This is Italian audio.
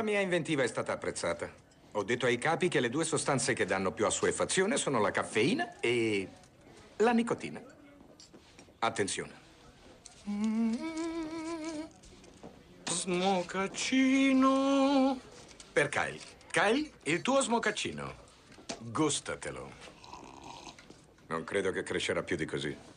La mia inventiva è stata apprezzata. Ho detto ai capi che le due sostanze che danno più assuefazione sono la caffeina e la nicotina. Attenzione. Smocaccino. Per Kyle. Kyle, il tuo smocaccino. Gustatelo. Non credo che crescerà più di così.